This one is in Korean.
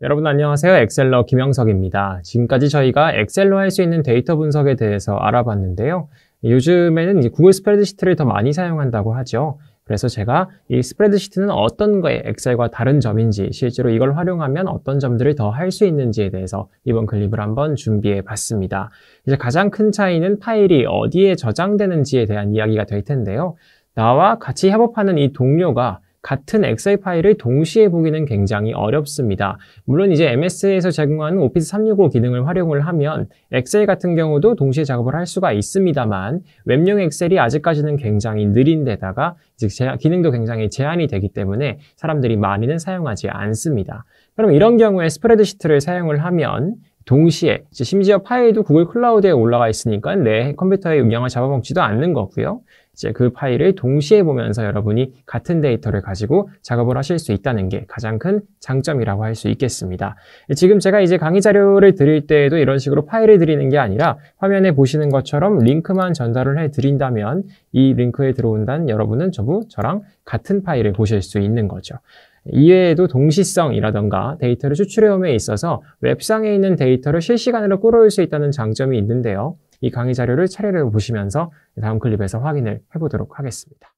여러분 안녕하세요. 엑셀러 김영석입니다. 지금까지 저희가 엑셀로 할 수 있는 데이터 분석에 대해서 알아봤는데요. 요즘에는 구글 스프레드시트를 더 많이 사용한다고 하죠. 그래서 제가 이 스프레드시트는 어떤 거에 엑셀과 다른 점인지 실제로 이걸 활용하면 어떤 점들을 더 할 수 있는지에 대해서 이번 클립을 한번 준비해 봤습니다. 이제 가장 큰 차이는 파일이 어디에 저장되는지에 대한 이야기가 될 텐데요. 나와 같이 협업하는 이 동료가 같은 엑셀 파일을 동시에 보기는 굉장히 어렵습니다. 물론 이제 MS에서 제공하는 오피스 365 기능을 활용을 하면 엑셀 같은 경우도 동시에 작업을 할 수가 있습니다만 웹용 엑셀이 아직까지는 굉장히 느린 데다가 기능도 굉장히 제한이 되기 때문에 사람들이 많이는 사용하지 않습니다. 그럼 이런 경우에 스프레드시트를 사용을 하면 동시에 심지어 파일도 구글 클라우드에 올라가 있으니까 내 컴퓨터의 용량을 잡아먹지도 않는 거고요. 이제 그 파일을 동시에 보면서 여러분이 같은 데이터를 가지고 작업을 하실 수 있다는 게 가장 큰 장점이라고 할 수 있겠습니다. 지금 제가 이제 강의 자료를 드릴 때에도 이런 식으로 파일을 드리는 게 아니라 화면에 보시는 것처럼 링크만 전달을 해 드린다면 이 링크에 들어온다는 여러분은 전부 저랑 같은 파일을 보실 수 있는 거죠. 이외에도 동시성이라던가 데이터를 추출해오에 있어서 웹상에 있는 데이터를 실시간으로 끌어올 수 있다는 장점이 있는데요. 이 강의 자료를 차례로 보시면서 다음 클립에서 확인을 해보도록 하겠습니다.